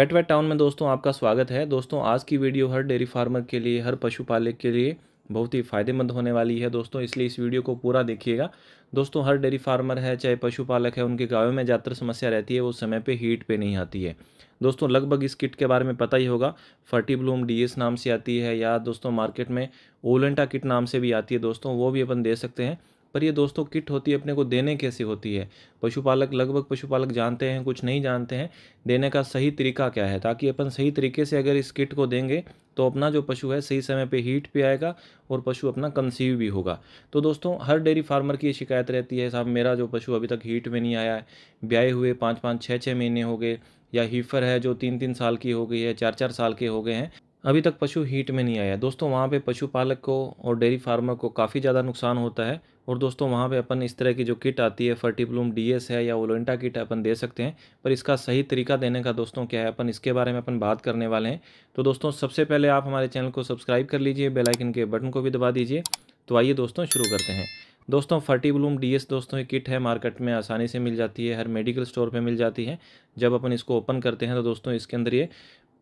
पेट wait town में दोस्तों आपका स्वागत है दोस्तों आज की वीडियो हर डेयरी फार्मर के लिए हर पशुपालक के लिए बहुत ही फ़ायदेमंद होने वाली है दोस्तों इसलिए इस वीडियो को पूरा देखिएगा दोस्तों हर डेयरी फार्मर है चाहे पशुपालक है उनके गायों में ज़्यादातर समस्या रहती है वो समय पे हीट पे नहीं आती है दोस्तों लगभग इस किट के बारे में पता ही होगा फर्टी ब्लूम डी नाम से आती है या दोस्तों मार्केट में ओलेंटा किट नाम से भी आती है दोस्तों वो भी अपन दे सकते हैं पर ये दोस्तों किट होती है अपने को देने कैसी होती है पशुपालक लगभग पशुपालक जानते हैं कुछ नहीं जानते हैं देने का सही तरीका क्या है ताकि अपन सही तरीके से अगर इस किट को देंगे तो अपना जो पशु है सही समय पे हीट पे आएगा और पशु अपना कंसीव भी होगा तो दोस्तों हर डेयरी फार्मर की ये शिकायत रहती है साहब मेरा जो पशु अभी तक हीट में नहीं आया है ब्याए हुए पाँच पाँच छः छः महीने हो गए या हीफर है जो तीन तीन साल की हो गई है चार चार साल के हो गए हैं अभी तक पशु हीट में नहीं आया दोस्तों वहाँ पे पशुपालक को और डेयरी फार्मर को काफ़ी ज़्यादा नुकसान होता है और दोस्तों वहाँ पे अपन इस तरह की जो किट आती है फर्टीप्लूम डी एस है या ओलेंटा किट अपन दे सकते हैं पर इसका सही तरीका देने का दोस्तों क्या है अपन इसके बारे में अपन बात करने वाले हैं तो दोस्तों सबसे पहले आप हमारे चैनल को सब्सक्राइब कर लीजिए बेलाइकन के बटन को भी दबा दीजिए तो आइए दोस्तों शुरू करते हैं दोस्तों फर्टी ब्लूम डी एस दोस्तों ये किट है मार्केट में आसानी से मिल जाती है हर मेडिकल स्टोर पे मिल जाती है जब अपन इसको ओपन करते हैं तो दोस्तों इसके अंदर ये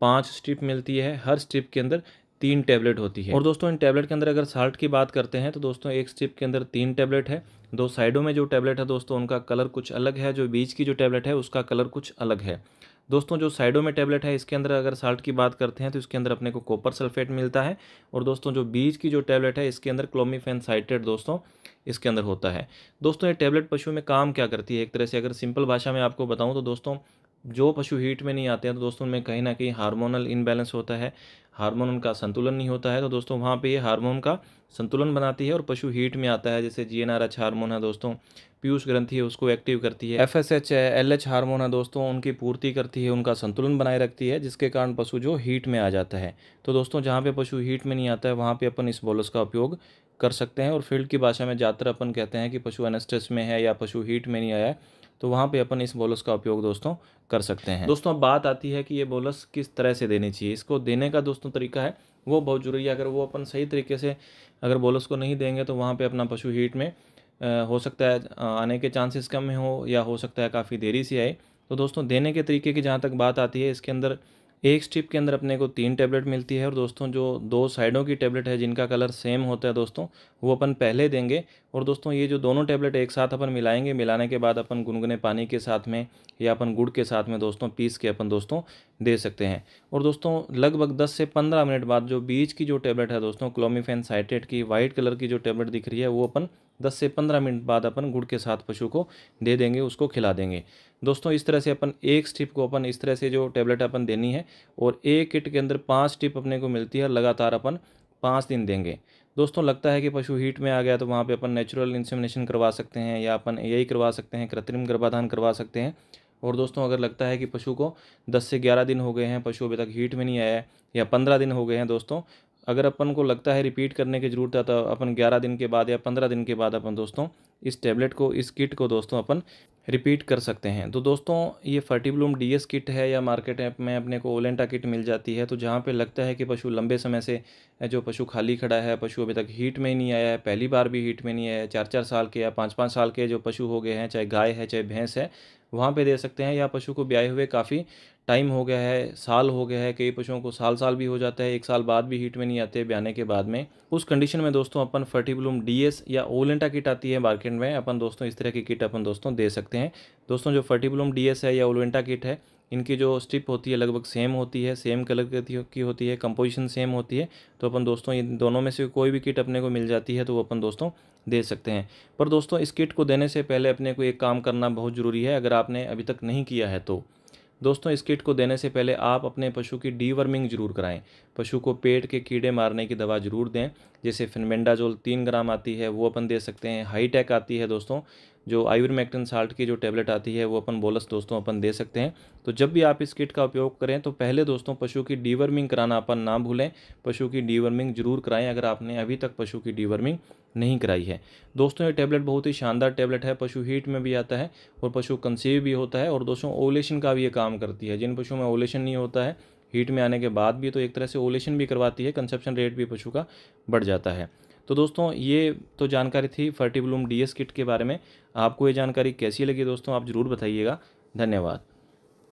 पांच स्ट्रिप मिलती है हर स्ट्रिप के अंदर तीन टैबलेट होती है और दोस्तों इन टैबलेट के अंदर अगर साल्ट की बात करते हैं तो दोस्तों एक स्ट्रिप के अंदर तीन टैबलेट है दो साइडों में जो टैबलेट है दोस्तों उनका कलर कुछ अलग है जो बीच की जो टैबलेट है उसका कलर कुछ अलग है दोस्तों जो साइडों में टैबलेट है इसके अंदर अगर साल्ट की बात करते हैं तो इसके अंदर अपने को कॉपर सल्फेट मिलता है और दोस्तों जो बीज की जो टैबलेट है इसके अंदर क्लोमीफेन साइटेड दोस्तों इसके अंदर होता है दोस्तों ये टैबलेट पशु में काम क्या करती है एक तरह से अगर सिंपल भाषा में आपको बताऊं तो दोस्तों जो पशु हीट में नहीं आते हैं तो दोस्तों उनमें कहीं ना कहीं हार्मोनल इनबैलेंस होता है हार्मोन उनका संतुलन नहीं होता है तो दोस्तों वहाँ पे ये हार्मोन का संतुलन बनाती है और पशु हीट में आता है जैसे G N R H hormone है दोस्तों पीयूष ग्रंथि है उसको एक्टिव करती है एफ एस एच है एल एच हार्मोन है दोस्तों उनकी पूर्ति करती है उनका संतुलन बनाए रखती है जिसके कारण पशु जो हीट में आ जाता है तो दोस्तों जहाँ पर पशु हीट में नहीं आता है वहाँ पर अपन इस बोलस का उपयोग कर सकते हैं और फील्ड की भाषा में ज़्यादातर अपन कहते हैं कि पशु एनेस्टेस में है या पशु हीट में नहीं आया है तो वहाँ पे अपन इस बोलस का उपयोग दोस्तों कर सकते हैं दोस्तों अब बात आती है कि ये बोलस किस तरह से देनी चाहिए इसको देने का दोस्तों तरीका है वो बहुत ज़रूरी है अगर वो अपन सही तरीके से अगर बोलस को नहीं देंगे तो वहाँ पर अपना पशु हीट में हो सकता है आने के चांसेस कम हो या हो सकता है काफ़ी देरी से आए तो दोस्तों देने के तरीके की जहाँ तक बात आती है इसके अंदर एक स्ट्रिप के अंदर अपने को तीन टैबलेट मिलती है और दोस्तों जो दो साइडों की टैबलेट है जिनका कलर सेम होता है दोस्तों वो अपन पहले देंगे और दोस्तों ये जो दोनों टैबलेट एक साथ अपन मिलाएंगे मिलाने के बाद अपन गुनगुने पानी के साथ में या अपन गुड़ के साथ में दोस्तों पीस के अपन दोस्तों दे सकते हैं और दोस्तों लगभग दस से पंद्रह मिनट बाद जो बीच की जो टैबलेट है दोस्तों क्लोमिफेन साइटेट की वाइट कलर की जो टैबलेट दिख रही है वो अपन दस से पंद्रह मिनट बाद अपन गुड़ के साथ पशु को दे देंगे उसको खिला देंगे दोस्तों इस तरह से अपन एक स्टिप को अपन इस तरह से जो टेबलेट अपन देनी है और एक किट के अंदर पाँच स्टिप अपने को मिलती है लगातार अपन पाँच दिन देंगे दोस्तों लगता है कि पशु हीट में आ गया तो वहाँ पे अपन नेचुरल इंसेमिनेशन करवा सकते हैं या अपन यही करवा सकते हैं कृत्रिम गर्भाधान करवा सकते हैं और दोस्तों अगर लगता है कि पशु को 10 से 11 दिन हो गए हैं पशु अभी तक हीट में नहीं आया है या 15 दिन हो गए हैं दोस्तों अगर अपन को लगता है रिपीट करने की ज़रूरत है तो अपन ग्यारह दिन के बाद या पंद्रह दिन के बाद अपन दोस्तों इस टैबलेट को इस किट को दोस्तों अपन रिपीट कर सकते हैं तो दोस्तों ये फर्टिब्लूम डीएस किट है या मार्केट ऐप में अपने को ओलेंटा किट मिल जाती है तो जहाँ पे लगता है कि पशु लंबे समय से जो पशु खाली खड़ा है पशु अभी तक हीट में ही नहीं आया है पहली बार भी हीट में नहीं आया है चार चार साल के या पाँच पाँच साल के जो पशु हो गए हैं चाहे गाय है चाहे भैंस है वहाँ पे दे सकते हैं या पशु को ब्याए हुए काफ़ी टाइम हो गया है साल हो गया है कई पशुओं को साल साल भी हो जाता है एक साल बाद भी हीट में नहीं आते ब्याने के बाद में उस कंडीशन में दोस्तों अपन डी डीएस या ओलेंटा किट आती है मार्केट में अपन दोस्तों इस तरह की किट अपन दोस्तों दे सकते हैं दोस्तों जो फर्टिबलूम डीएस है या ओलेंटा किट है इनकी जो स्ट्रिप होती है लगभग सेम होती है सेम कलर की होती है कंपोजिशन सेम होती है तो अपन दोस्तों इन दोनों में से कोई भी किट अपने को मिल जाती है तो वो अपन दोस्तों दे सकते हैं पर दोस्तों इस किट को देने से पहले अपने को एक काम करना बहुत ज़रूरी है अगर आपने अभी तक नहीं किया है तो दोस्तों इस किट को देने से पहले आप अपने पशु की डीवर्मिंग जरूर कराएं पशु को पेट के कीड़े मारने की दवा जरूर दें जैसे फिनमेंडाजोल तीन ग्राम आती है वो अपन दे सकते हैं हाईटेक आती है दोस्तों जो आइवरमेक्टिन साल्ट की जो टैबलेट आती है वो अपन बोलस दोस्तों अपन दे सकते हैं तो जब भी आप इस किट का उपयोग करें तो पहले दोस्तों पशु की डीवर्मिंग कराना अपन ना भूलें पशु की डीवर्मिंग जरूर कराएं अगर आपने अभी तक पशु की डीवर्मिंग नहीं कराई है दोस्तों ये टैबलेट बहुत ही शानदार टैबलेट है पशु हीट में भी आता है और पशु कंसीव भी होता है और दोस्तों ओलेशन का भी ये काम करती है जिन पशुओं में ओलेशन नहीं होता है हीट में आने के बाद भी तो एक तरह से ओलेशन भी करवाती है कंसेप्शन रेट भी पशु का बढ़ जाता है तो दोस्तों ये तो जानकारी थी फर्टी ब्लूम डी किट के बारे में आपको ये जानकारी कैसी लगी दोस्तों आप ज़रूर बताइएगा धन्यवाद